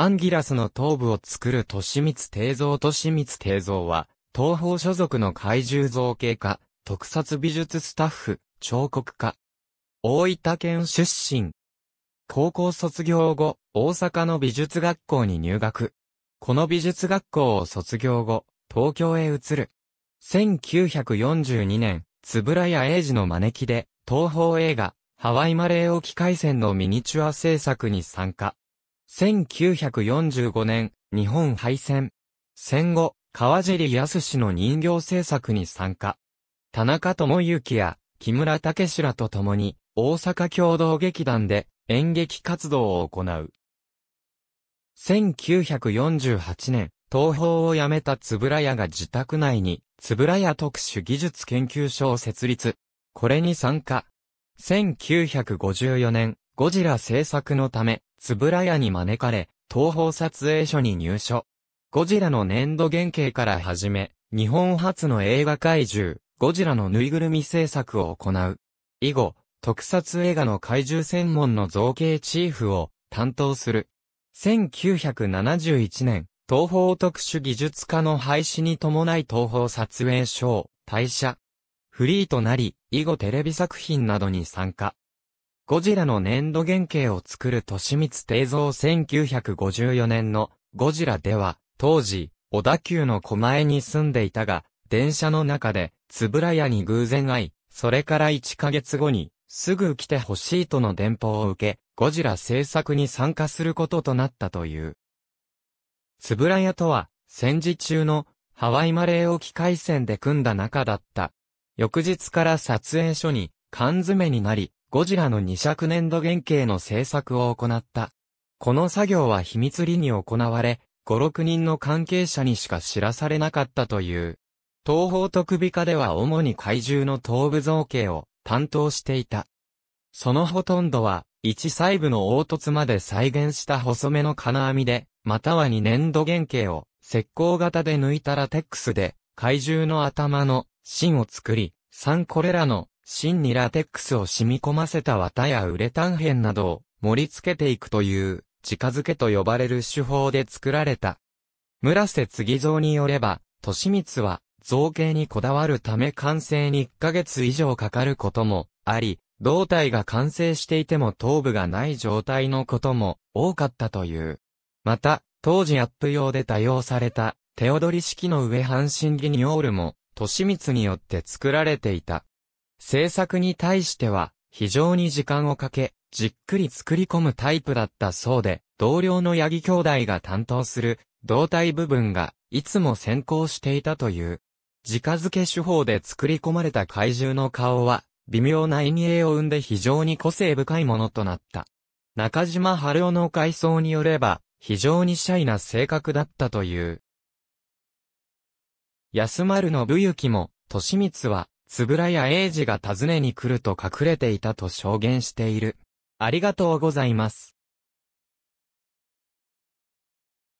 アンギラスの頭部を作る利光定都利光帝蔵は、東方所属の怪獣造形家、特撮美術スタッフ、彫刻家。大分県出身。高校卒業後、大阪の美術学校に入学。この美術学校を卒業後、東京へ移る。1942年、つぶらや英二の招きで、東宝映画、ハワイマレー沖海戦のミニチュア制作に参加。1945年、日本敗戦。戦後、川尻康の人形制作に参加。田中智之や木村武志らと共に、大阪共同劇団で演劇活動を行う。1948年、東宝を辞めたつぶら屋が自宅内に、つぶら屋特殊技術研究所を設立。これに参加。1954年、ゴジラ制作のため、つぶらやに招かれ、東宝撮影所に入所。ゴジラの粘土原型から始め、日本初の映画怪獣、ゴジラのぬいぐるみ制作を行う。以後、特撮映画の怪獣専門の造形チーフを担当する。1971年、東方特殊技術科の廃止に伴い東方撮影所を退社。フリーとなり、以後テレビ作品などに参加。ゴジラの粘土原型を作る利光定造1954年のゴジラでは、当時、小田急の狛江に住んでいたが、電車の中で、つぶら屋に偶然会い、それから1ヶ月後に、すぐ来てほしいとの電報を受け、ゴジラ制作に参加することとなったという。つぶら屋とは、戦時中のハワイマレー沖海戦で組んだ仲だった。翌日から撮影所に缶詰になり、ゴジラの二尺粘土原型の製作を行った。この作業は秘密裏に行われ、5、6人の関係者にしか知らされなかったという。東方特美課では主に怪獣の頭部造形を担当していた。そのほとんどは、1細部の凹凸まで再現した細めの金網で、または2粘土原型を石膏型で抜いたラテックスで、怪獣の頭の芯を作り、3これらの芯にラテックスを染み込ませた綿やウレタン片などを盛り付けていくという、近づけと呼ばれる手法で作られた。村瀬継造によれば、利光は造形にこだわるため完成に1ヶ月以上かかることもあり、胴体が完成していても頭部がない状態のことも多かったという。また、当時アップ用で多用された手踊り式の上半身ギニオールも、利光によって作られていた。制作に対しては、非常に時間をかけ、じっくり作り込むタイプだったそうで、同僚のヤギ兄弟が担当する、胴体部分が、いつも先行していたという。直付け手法で作り込まれた怪獣の顔は、微妙な陰影を生んで非常に個性深いものとなった。中島春夫の回想によれば、非常にシャイな性格だったという。安丸の武行も、利光は、つぶらや英二が訪ねに来ると隠れていたと証言している。ありがとうございます。